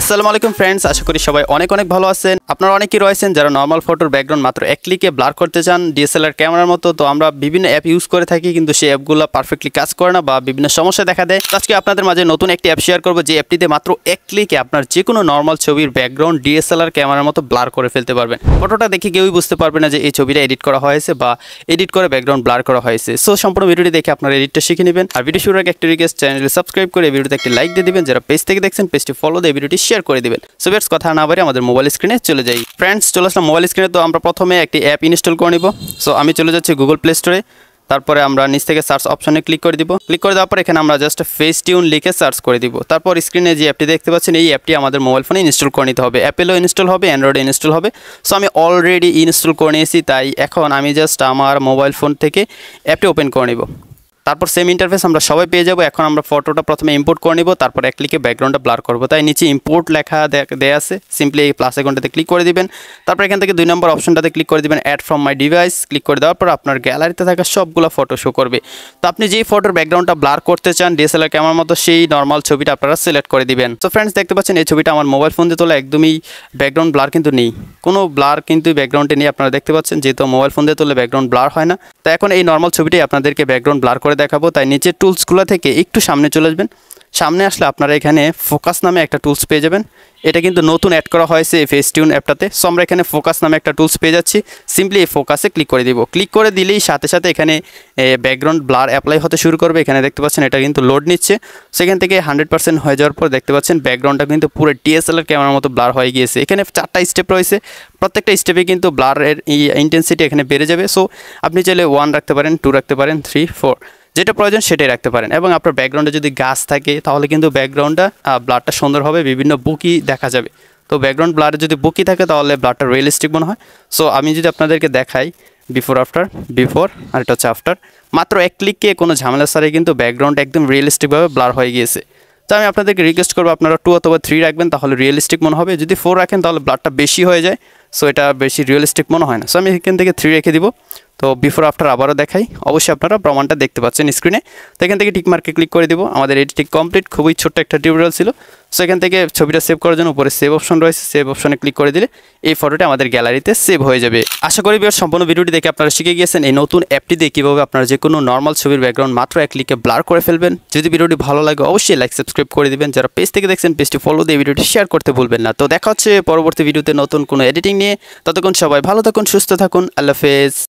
আসসালামু আলাইকুম ফ্রেন্ডস আশা করি সবাই অনেক অনেক ভালো আছেন আপনারা অনেকেই রয়েছেন যারা নর্মাল ফটোর ব্যাকগ্রাউন্ড মাত্র এক ক্লিকে ব্লার করতে চান ডিএসএলআর ক্যামেরার মতো তো আমরা বিভিন্ন অ্যাপ ইউজ করে থাকি কিন্তু সেই অ্যাপগুলো পারফেক্টলি কাজ করে না বা বিভিন্ন সমস্যা দেখা দেয় আজকে আপনাদের মাঝে নতুন একটি অ্যাপ শেয়ার করবো যে অ্যাপটিতে মাত্র এক ক্লিকে আপনার যে কোনো নর্মাল ছবির ব্যাকগ্রাউন্ড ডিএসএলআর ক্যামেরার মতো ব্লার করে ফেলতে পারবেন ফটোটা দেখে কেউই বুঝতে পারবে না যে এই ছবিটা এডিট করা হয়েছে বা এডিট করে ব্যাকগ্রাউন্ড ব্লার করা হয়েছে সো সম্পূর্ণ ভিডিওটি দেখে আপনারা এডিটটা শিখে নেবেন আর ভিডিও শুরু আগে একটি রিকোয়েস্ট চ্যানেলটি সাবস্ক্রাইব করে ভিডিওতে একটি লাইক দিয়ে দিবেন যারা পেজ থেকে দেখছেন পেজটি ফলো দিয়ে ভিডিওটি শেয়ার করে দেবেন সো ফ্রেন্ডস কথা না বাড়ি আমাদের মোবাইল স্ক্রিনে চলে যাই ফ্রেন্ডস চলে আসলাম মোবাইল স্ক্রিনে তো আমরা প্রথমে একটি অ্যাপ ইনস্টল করে নিব সো আমি চলে যাচ্ছি গুগল প্লে স্টোরে তারপরে আমরা নিচ থেকে সার্চ অপশনে ক্লিক করে দিব ক্লিক করে দেওয়ার পর এখানে আমরা জাস্ট ফেস টিউন লিখে সার্চ করে দিব তারপর স্ক্রিনে যে অ্যাপটি দেখতে পাচ্ছেন এই অ্যাপটি আমাদের মোবাইল ফোনে ইনস্টল করে নিতে হবে অ্যাপেলও ইনস্টল হবে অ্যান্ড্রয়েডে ইনস্টল হবে সো আমি অলরেডি ইনস্টল করে নিয়েছি তাই এখন আমি জাস্ট আমার মোবাইল ফোন থেকে অ্যাপটি ওপেন করে নিব তারপর সেম ইন্টারফেস আমরা সবাই পেয়ে যাব এখন আমরা ফটোটা প্রথমে ইম্পোর্ট করে নিব তারপর এক ক্লিকে ব্যাকগ্রাউন্ডটা ব্লার করবো তাই নিচে ইম্পোর্ট লেখা দেয়া আছে সিম্পলি এই প্লাস আইকনটাতে ক্লিক করে দিবেন তারপর এখান থেকে দুই নম্বর অপশনটাতে ক্লিক করে দিবেন add from my device click করে দেওয়ার পর আপনার গ্যালারিতে থাকা সবগুলো ফটো শো করবে তো আপনি যেই ফটোর ব্যাকগ্রাউন্ডটা ব্লার করতে চান ডিএসএলআর ক্যামেরার মতো সেই নর্মাল ছবিটা আপনারা সিলেক্ট করে দিবেন তো ফ্রেন্ডস দেখতে পাচ্ছেন এই ছবিটা আমার মোবাইল ফোন দিয়ে তোলা একদমই ব্যাকগ্রাউন্ড ব্লার কিন্তু নেই কোনো ব্লার কিন্তু ব্যাকগ্রাউন্ডে নেই আপনারা দেখতে পাচ্ছেন যেহেতু মোবাইল ফোন দিয়ে তোলে ব্যাকগ্রাউন্ড ব্লার হয় না তো এখন এই নর্মাল ছবিটাই আপনাদেরকে ব্যাকগ্রাউন্ড ব্লার করে করে দেখাবো তাই নিচের টুলসগুলো থেকে একটু সামনে চলে আসবেন সামনে আসলে আপনারা এখানে ফোকাস নামে একটা টুলস পেয়ে যাবেন এটা কিন্তু নতুন অ্যাড করা হয়েছে এই ফেসটিউন অ্যাপটাতে সো আমরা এখানে ফোকাস নামে একটা টুলস পেয়ে যাচ্ছি সিম্পলি এই ফোকাসে ক্লিক করে দিব ক্লিক করে দিলেই সাথে সাথে এখানে ব্যাকগ্রাউন্ড ব্লার অ্যাপ্লাই হতে শুরু করবে এখানে দেখতে পাচ্ছেন এটা কিন্তু লোড নিচ্ছে সেখান থেকে হান্ড্রেড পার্সেন্ট হয়ে যাওয়ার পর দেখতে পাচ্ছেন ব্যাকগ্রাউন্ডটা কিন্তু পুরো ডিএসএলআর ক্যামেরার মতো ব্লার হয়ে গিয়েছে এখানে চারটা স্টেপ রয়েছে প্রত্যেকটা স্টেপে কিন্তু ব্লারের ইন্টেন্সিটি এখানে বেড়ে যাবে সো আপনি চাইলে ওয়ান রাখতে পারেন টু রাখতে পারেন থ্রি ফোর যেটা প্রয়োজন সেটাই রাখতে পারেন এবং আপনার ব্যাকগ্রাউন্ডে যদি গাছ থাকে তাহলে কিন্তু ব্যাকগ্রাউন্ডটা ব্লাডটা সুন্দর হবে বিভিন্ন বুকি দেখা যাবে তো ব্যাকগ্রাউন্ড ব্লাডে যদি বুকি থাকে তাহলে ব্লাডটা রিয়েলিস্টিক মনে হয় সো আমি যদি আপনাদেরকে দেখাই বিফোর আফটার বিফোর আর এটা হচ্ছে আফটার মাত্র এক ক্লিককে কোনো ঝামেলা সারে কিন্তু ব্যাকগ্রাউন্ড একদম রিয়েলিস্টিকভাবে ব্লার হয়ে গিয়েছে তো আমি আপনাদেরকে রিকোয়েস্ট করবো আপনারা টু অথবা থ্রি রাখবেন তাহলে রিয়েলিস্টিক মনে হবে যদি ফোর রাখেন তাহলে ব্লাডটা বেশি হয়ে যায় সো এটা বেশি রিয়েলিস্টিক মনে হয় না সো আমি এখান থেকে থ্রি রেখে দিব তো বিফোর আফটার আবারও দেখাই অবশ্যই আপনারা প্রমাণটা দেখতে পাচ্ছেন স্ক্রিনে তো এখান থেকে টিক মার্কে ক্লিক করে দিব আমাদের এটি ঠিক কমপ্লিট খুবই ছোট্ট একটা টিউটোরিয়াল ছিল সো এখান থেকে ছবিটা সেভ করার জন্য উপরে সেভ অপশন রয়েছে সেভ অপশনে ক্লিক করে দিলে এই ফটোটা আমাদের গ্যালারিতে সেভ হয়ে যাবে আশা করি বিয়ার সম্পূর্ণ ভিডিওটি দেখে আপনারা শিখে গিয়েছেন এই নতুন অ্যাপটি দিয়ে কীভাবে আপনারা যে কোনো নর্মাল ছবির ব্যাকগ্রাউন্ড মাত্র এক ক্লিকে ব্লার করে ফেলবেন যদি ভিডিওটি ভালো লাগে অবশ্যই লাইক সাবস্ক্রাইব করে দিবেন যারা পেজ থেকে দেখছেন পেজটি ফলো দিয়ে ভিডিওটি শেয়ার করতে ভুলবেন না তো দেখা হচ্ছে পরবর্তী ভিডিওতে নতুন কোনো এডিটিং নিয়ে ততক্ষণ সবাই ভালো থাকুন সুস্থ থাকুন আল্লাহ হাফেজ